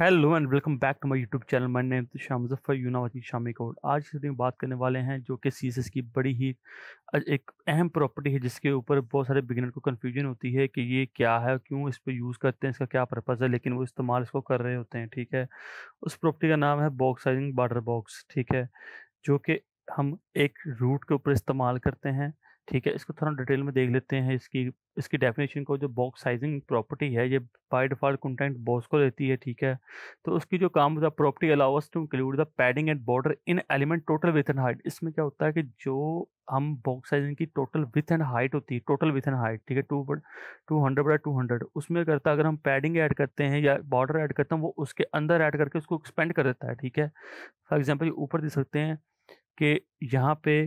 hello and welcome back to my YouTube channel my name तो शाह मुजफ्फर यूनावती शामी कोड आज की में बात करने वाले हैं जो कि सी की बड़ी ही एक अहम प्रॉपर्टी है जिसके ऊपर बहुत सारे बिगिनर को कन्फ्यूजन होती है कि ये क्या है क्यों इस पर यूज़ करते हैं इसका क्या पर्पज़ है लेकिन वो इस्तेमाल इसको कर रहे होते हैं ठीक है उस प्रॉपर्टी का नाम है बॉक्स साइजिंग बॉक्स ठीक है जो कि हम एक रूट के ऊपर इस्तेमाल करते हैं ठीक है इसको थोड़ा डिटेल में देख लेते हैं इसकी इसकी डेफिनेशन को जो बॉक्स साइजिंग प्रॉपर्टी है ये बाय डिफॉल्ट कंटेंट बॉक्स को लेती है ठीक है तो उसकी जो काम होता है property allows to include the padding and border in element total width and height इसमें क्या होता है कि जो हम बॉक्स साइजिंग की टोटल विथ एंड हाइट होती है टोटल विथ एंड हाइट ठीक है टू टू हंड्रेड बटा टू हंड्रेड उसमें करता अगर हम पैडिंग ऐड करते हैं या बॉर्डर ऐड करते हैं वो उसके अंदर ऐड करके उसको एक्सपेंड कर देता है ठीक है फॉर एग्जाम्पल ऊपर दे सकते हैं कि यहाँ पे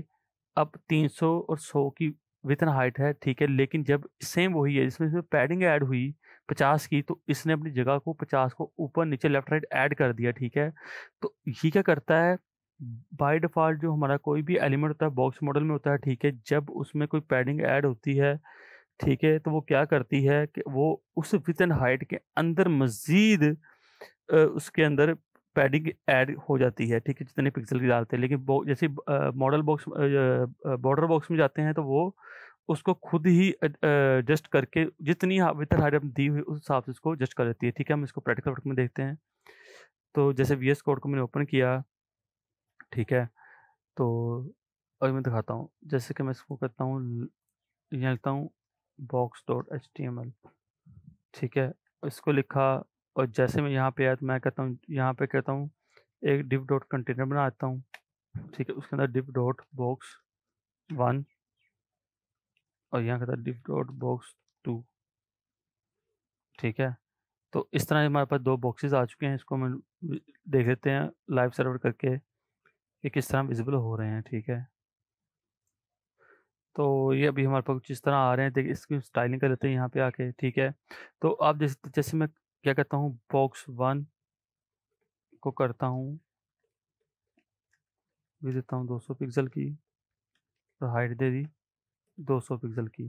अब 300 और 100 की वितन हाइट है ठीक है लेकिन जब सेम वही है जिसमें इसमें पैडिंग ऐड हुई 50 की तो इसने अपनी जगह को 50 को ऊपर नीचे लेफ्ट राइट ऐड कर दिया ठीक है तो ये क्या करता है बाय डिफ़ॉल्ट जो हमारा कोई भी एलिमेंट होता है बॉक्स मॉडल में होता है ठीक है जब उसमें कोई पैडिंग ऐड होती है ठीक है तो वो क्या करती है कि वो उस विथ हाइट के अंदर मज़ीद उसके अंदर पैडिंग ऐड हो जाती है ठीक है जितने पिक्सल की डालते हैं लेकिन जैसे मॉडल बॉक्स बॉर्डर बॉक्स में जाते हैं तो वो उसको खुद ही एडजस्ट करके जितनी वितर हाइट हम दी हुई उस हिसाब से उसको एडजस्ट कर देती है ठीक है हम इसको प्रैक्टिकल वर्क में देखते हैं तो जैसे वी एस कोड को मैंने ओपन किया ठीक है तो अभी मैं दिखाता हूँ जैसे कि मैं इसको करता हूँ यहाँ लिखता हूँ box dot H T M L ठीक है इसको लिखा और जैसे मैं यहाँ पे आया तो मैं कहता हूँ यहाँ पे कहता हूँ एक डिप डॉट कंटेनर बना देता हूँ ठीक है उसके अंदर डिप डॉट बॉक्स वन और यहाँ कहता डिप डॉट बॉक्स टू ठीक है तो इस तरह हमारे पास दो बॉक्सेस आ चुके हैं इसको हम देख लेते हैं लाइव सर्वर करके कि किस तरह विजिबल हो रहे हैं ठीक है तो ये अभी हमारे पास कुछ इस तरह आ रहे हैं देखिए इसकी स्टाइलिंग कर लेते हैं यहाँ पे आके ठीक है तो आप जैसे जैसे मैं क्या करता हूँ बॉक्स वन को करता हूँ भी देता हूँ 200 पिक्सल की और हाइट दे दी 200 पिक्सल की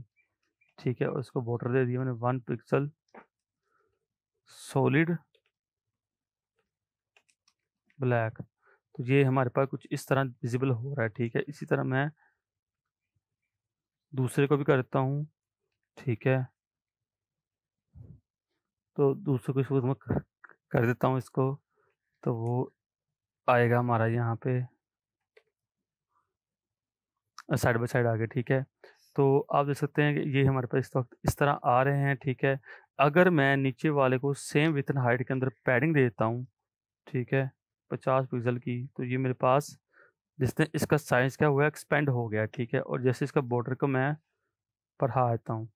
ठीक है और इसको बॉर्डर दे दिया मैंने वन पिक्सल सॉलिड ब्लैक तो ये हमारे पास कुछ इस तरह विजिबल हो रहा है ठीक है इसी तरह मैं दूसरे को भी करता हूँ ठीक है तो दूसरे को इसको मैं कर देता हूँ इसको तो वो आएगा हमारा यहाँ पे साइड बाई साइड आगे ठीक है तो आप देख सकते हैं कि ये हमारे पास इस वक्त इस तरह आ रहे हैं ठीक है अगर मैं नीचे वाले को सेम विथ हाइट के अंदर पैडिंग दे देता हूँ ठीक है पचास पिक्सल की तो ये मेरे पास जिसने इसका साइज क्या हुआ एक्सपेंड हो गया ठीक है और जैसे इसका बॉर्डर को मैं पढ़ा देता हूँ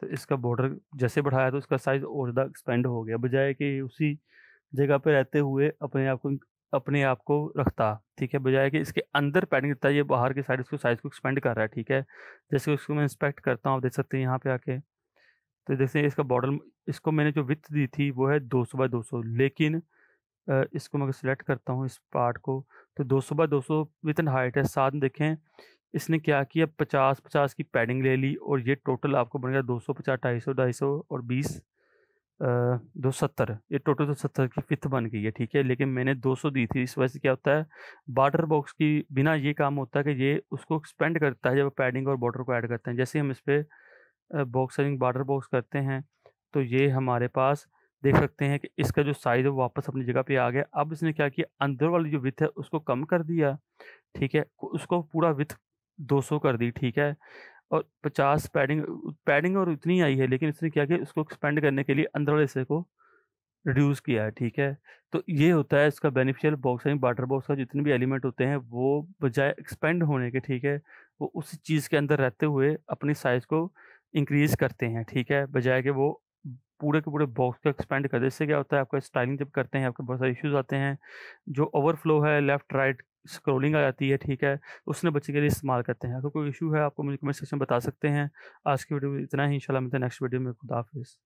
तो इसका बॉर्डर जैसे बढ़ाया तो इसका साइज और ज़्यादा एक्सपेंड हो गया बजाय कि उसी जगह पर रहते हुए अपने आप को अपने आप को रखता ठीक है बजाय कि इसके अंदर पैडिंग रखता है ये बाहर के साइड इसको साइज़ को एक्सपेंड कर रहा है ठीक है जैसे उसको मैं इंस्पेक्ट करता हूँ आप देख सकते हैं यहाँ पे आके तो जैसे इसका बॉर्डर इसको मैंने जो विथ दी थी वो है दो सौ बाय दो सौ लेकिन इसको मैं सिलेक्ट करता हूँ इस पार्ट को तो दो सौ बाय दो सौ विथ एंड हाइट है साथ में देखें इसने क्या किया पचास पचास की पैडिंग ले ली और ये टोटल आपको बन गया दो सौ पचास ढाई सौ ढाई सौ और बीस दो सत्तर ये टोटल तो सत्तर की फिथ बन गई है ठीक है लेकिन मैंने दो सौ दी थी इस वजह से क्या होता है बॉर्डर बॉक्स की बिना ये काम होता है कि ये उसको एक्सपेंड करता है जब पैडिंग और बॉर्डर को ऐड करते हैं जैसे हम इस पर बॉक्सिंग बॉर्डर बॉक्स करते हैं तो ये हमारे पास देख सकते हैं कि इसका जो साइज़ है वो वापस अपनी जगह पे आ गया अब इसने क्या किया अंदर वाली जो विथ है उसको कम कर दिया ठीक है उसको पूरा विथ 200 कर दी ठीक है और 50 पैडिंग पैडिंग और इतनी आई है लेकिन इसने क्या किया उसको एक्सपेंड करने के लिए अंदर वाले हिस्से को रिड्यूस किया है ठीक है तो ये होता है इसका बेनिफिशियल बॉक्स यानी वाटर बॉक्स का जितने भी एलिमेंट होते हैं वो बजाय एक्सपेंड होने के ठीक है वो उस चीज़ के अंदर रहते हुए अपनी साइज़ को इंक्रीज़ करते हैं ठीक है बजाय के वो पूरे के पूरे बॉक्स को एक्सपेंड कर इससे क्या होता है आपका स्टाइलिंग जब करते हैं आपके बहुत सारे इश्यूज आते हैं जो ओवरफ्लो है लेफ्ट राइट स्क्रोलिंग आ जाती है ठीक है उसने बच्चे के लिए इस्तेमाल करते हैं अगर कोई इशू है आपको मुझे कमेंट सेक्शन बता सकते हैं आज की वीडियो में इतना ही इंशाल्लाह मिलते हैं नेक्स्ट वीडियो में खुदा हाफिज़